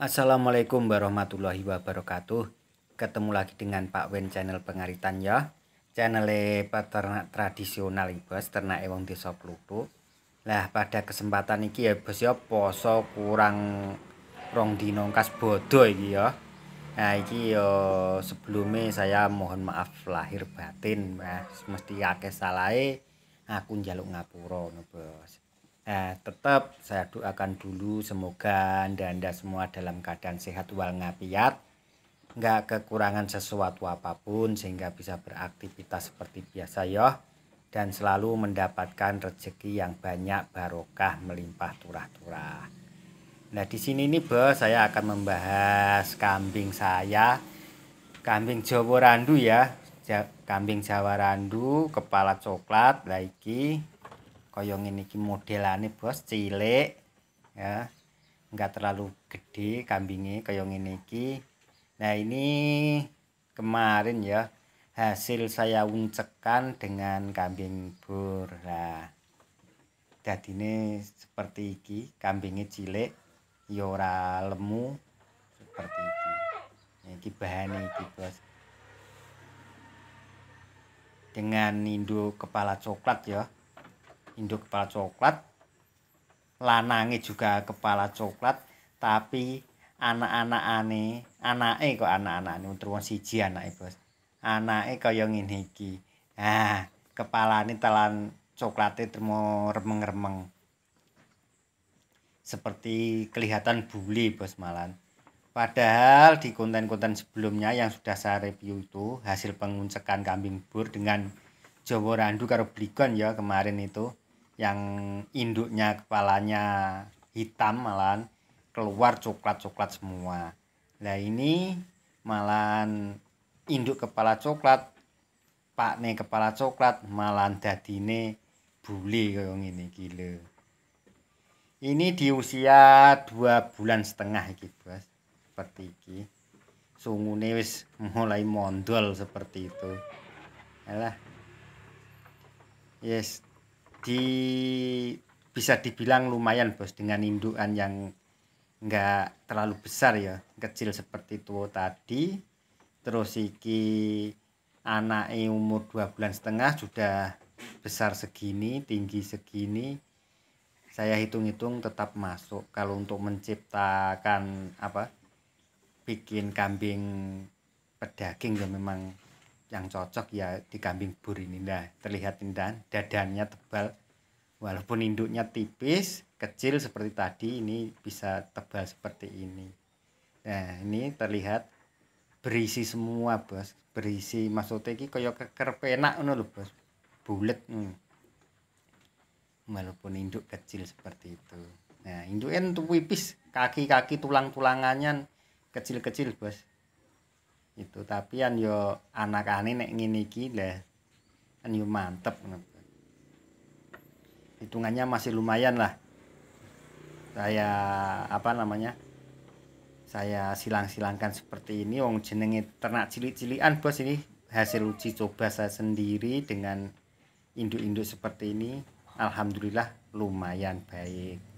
Assalamualaikum warahmatullahi wabarakatuh Ketemu lagi dengan Pak Wen channel pengaritan ya Channel paternak tradisional bos Seternak ewang desa kelutu Lah pada kesempatan ini ya bos ya Poso kurang Rong dinongkas bodoh ini ya Nah ini ya Sebelumnya saya mohon maaf lahir batin Mas, Mesti ya kesalahi Aku njaluk ngapura no, bos. Nah, tetap saya doakan dulu semoga Anda, -anda semua dalam keadaan sehat walafiat, nggak kekurangan sesuatu apapun sehingga bisa beraktivitas seperti biasa ya. dan selalu mendapatkan rezeki yang banyak barokah melimpah turah-turah. Nah, di sini nih Bos, saya akan membahas kambing saya, kambing Jawa Randu ya, kambing Jawa Randu, kepala coklat, laiki, kaya ngene iki modelane bos cilik ya enggak terlalu gede kambingnya kaya ngene iki nah ini kemarin ya hasil saya uncekan dengan kambing bur jadi ini seperti iki kambingnya cilik yora ya lemu seperti iki nah, ini bahan iki bos dengan induk kepala coklat ya induk kepala coklat lanangi juga kepala coklat tapi anak-anak ane anak eh kok anak-anak ane terus siji eh bos anak eh kau yang ini ki, ah kepala ini telan coklat itu mau remeng-remeng seperti kelihatan bully bos malan Padahal di konten-konten sebelumnya yang sudah saya review itu hasil penguncekan kambing bur dengan Jawa Randu karo Bligon ya kemarin itu yang induknya kepalanya hitam malahan keluar coklat-coklat semua nah ini malahan induk kepala coklat pakne kepala coklat malahan dadine bule kayak ini gila ini di usia dua bulan setengah gitu bos seperti ini sungguh wis mulai mondol seperti itu alah yes di bisa dibilang lumayan bos dengan indukan yang nggak terlalu besar ya kecil seperti itu tadi terus iki anaknya umur dua bulan setengah sudah besar segini tinggi segini saya hitung-hitung tetap masuk kalau untuk menciptakan apa bikin kambing pedaging ya memang yang cocok ya di kambing bur ini nah terlihat indah dadanya tebal walaupun induknya tipis kecil seperti tadi ini bisa tebal seperti ini nah ini terlihat berisi semua bos berisi maksudnya ini kayak keker penak loh bos bulat hmm. walaupun induk kecil seperti itu nah induknya itu pipis kaki-kaki tulang-tulangannya kecil-kecil bos gitu tapi yang yo anak ane nek ngini gila kan yo mantep hitungannya masih lumayan lah saya apa namanya saya silang-silangkan seperti ini wong jenenge ternak cilik-cilian bos ini hasil uji coba saya sendiri dengan induk-induk seperti ini alhamdulillah lumayan baik